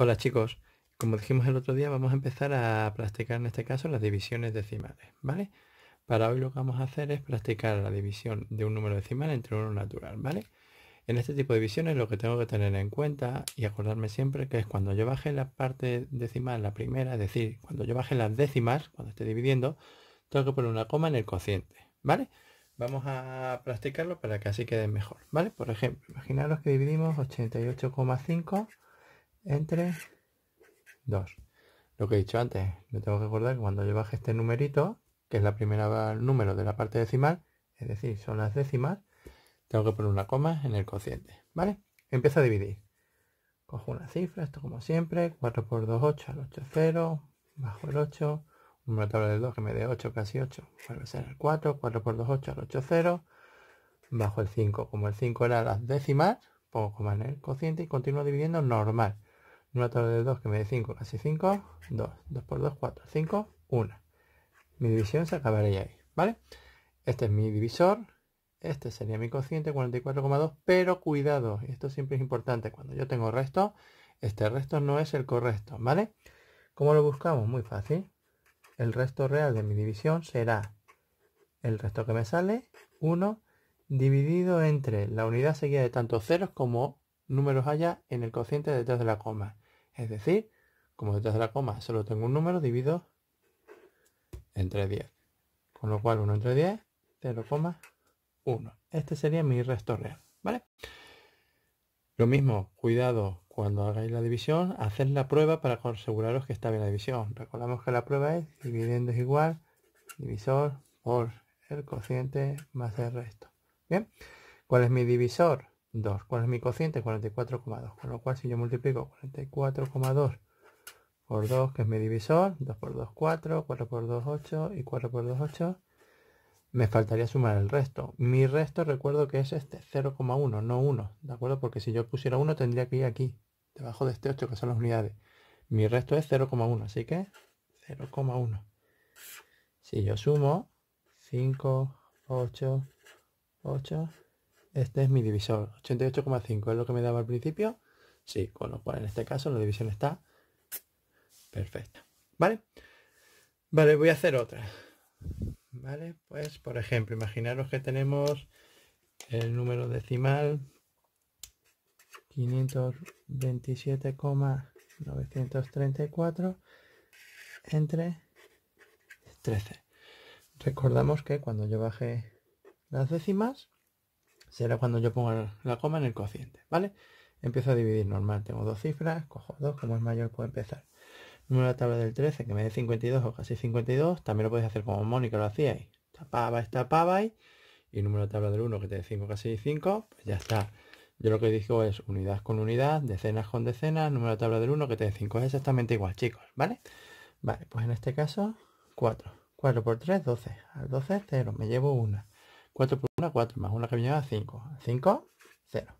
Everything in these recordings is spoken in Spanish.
Hola chicos, como dijimos el otro día vamos a empezar a practicar en este caso las divisiones decimales, ¿vale? Para hoy lo que vamos a hacer es practicar la división de un número decimal entre uno natural, ¿vale? En este tipo de divisiones lo que tengo que tener en cuenta y acordarme siempre que es cuando yo baje la parte decimal, la primera, es decir, cuando yo baje las décimas, cuando esté dividiendo, tengo que poner una coma en el cociente, ¿vale? Vamos a practicarlo para que así quede mejor, ¿vale? Por ejemplo, imaginaros que dividimos 88,5 entre 2. Lo que he dicho antes, me tengo que acordar que cuando yo baje este numerito, que es la primera número de la parte decimal, es decir, son las décimas, tengo que poner una coma en el cociente, ¿vale? Empiezo a dividir. Cojo una cifra, esto como siempre, 4 por 2, 8, al 8, 0, bajo el 8, una tabla de 2 que me dé 8, casi 8, vuelve ser el 4, 4 por 2, 8, al 8, 0, bajo el 5, como el 5 era las décimas, pongo coma en el cociente y continúo dividiendo normal una de 2 que me dé 5, casi 5, 2, 2 por 2, 4, 5, 1. Mi división se acabaría ahí, ¿vale? Este es mi divisor, este sería mi cociente, 44,2, pero cuidado, esto siempre es importante, cuando yo tengo resto, este resto no es el correcto, ¿vale? ¿Cómo lo buscamos? Muy fácil. El resto real de mi división será el resto que me sale, 1, dividido entre la unidad seguida de tanto ceros como números haya en el cociente detrás de la coma. Es decir, como detrás de la coma solo tengo un número, divido entre 10. Con lo cual 1 entre 10, 0,1. Este sería mi resto real, ¿vale? Lo mismo, cuidado cuando hagáis la división, haced la prueba para aseguraros que está bien la división. Recordamos que la prueba es dividiendo es igual divisor por el cociente más el resto. ¿Bien? ¿Cuál es mi divisor? 2. ¿Cuál es mi cociente? 44,2. Con lo cual, si yo multiplico 44,2 por 2, que es mi divisor, 2 por 2, 4, 4 por 2, 8 y 4 por 2, 8, me faltaría sumar el resto. Mi resto, recuerdo que es este 0,1, no 1, ¿de acuerdo? Porque si yo pusiera 1 tendría que ir aquí, debajo de este 8, que son las unidades. Mi resto es 0,1, así que 0,1. Si yo sumo 5, 8, 8, este es mi divisor, 88,5 es lo que me daba al principio. Sí, con lo cual en este caso la división está perfecta. ¿Vale? Vale, voy a hacer otra. ¿Vale? Pues, por ejemplo, imaginaros que tenemos el número decimal 527,934 entre 13. Recordamos que cuando yo bajé las décimas, será cuando yo ponga la coma en el cociente, ¿vale? Empiezo a dividir normal, tengo dos cifras, cojo dos, como es mayor puedo empezar. Número de la tabla del 13, que me dé 52 o casi 52, también lo podéis hacer como Mónica lo hacíais. Tapaba, tapabais, y número de tabla del 1, que te dé 5 casi 5, pues ya está. Yo lo que digo es unidad con unidad, decenas con decenas, número de tabla del 1 que te dé 5. Es exactamente igual, chicos, ¿vale? Vale, pues en este caso, 4. 4 por 3, 12. Al 12, 0. Me llevo una. 4 por una 4, más una que me lleva a 5. 5, 0.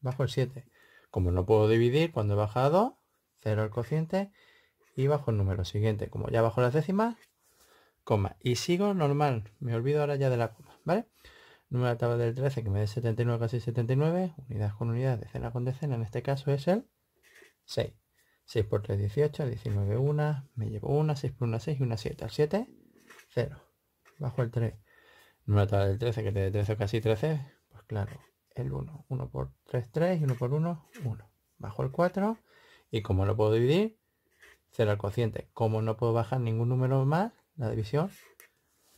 Bajo el 7. Como no puedo dividir, cuando he bajado, 0 al cociente y bajo el número siguiente. Como ya bajo las décimas, coma. Y sigo normal. Me olvido ahora ya de la coma, ¿vale? Número de la tabla del 13 que me dé 79 casi 79. unidades con unidades decena con decena. En este caso es el 6. 6 por 3, 18, 19, 1, me llevo una, 6 por 1, 6 y una 7. Al 7, 0. Bajo el 3 número del 13 que te 13 casi 13, pues claro, el 1, 1 por 3, 3 y 1 por 1, 1. Bajo el 4 y como lo puedo dividir, será el cociente. Como no puedo bajar ningún número más, la división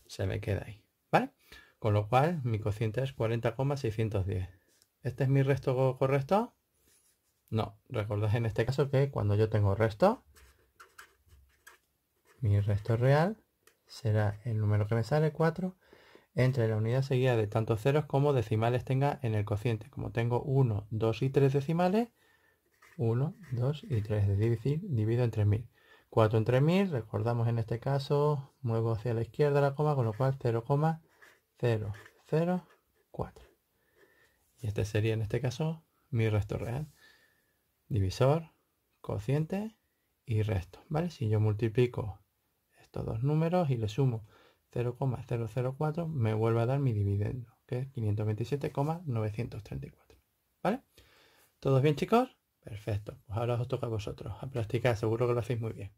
se me queda ahí, ¿vale? Con lo cual mi cociente es 40,610. ¿Este es mi resto correcto? No, recordad en este caso que cuando yo tengo resto, mi resto real será el número que me sale 4 entre la unidad seguida de tantos ceros como decimales tenga en el cociente. Como tengo 1, 2 y 3 decimales, 1, 2 y 3, de divido entre 1000. 4 entre 1.000, recordamos en este caso, muevo hacia la izquierda la coma, con lo cual 0,004. Y este sería en este caso mi resto real. Divisor, cociente y resto, ¿vale? Si yo multiplico estos dos números y le sumo 0,004 me vuelve a dar mi dividendo, que es 527,934. ¿Vale? ¿Todos bien, chicos? Perfecto. Pues ahora os toca a vosotros. A practicar, seguro que lo hacéis muy bien.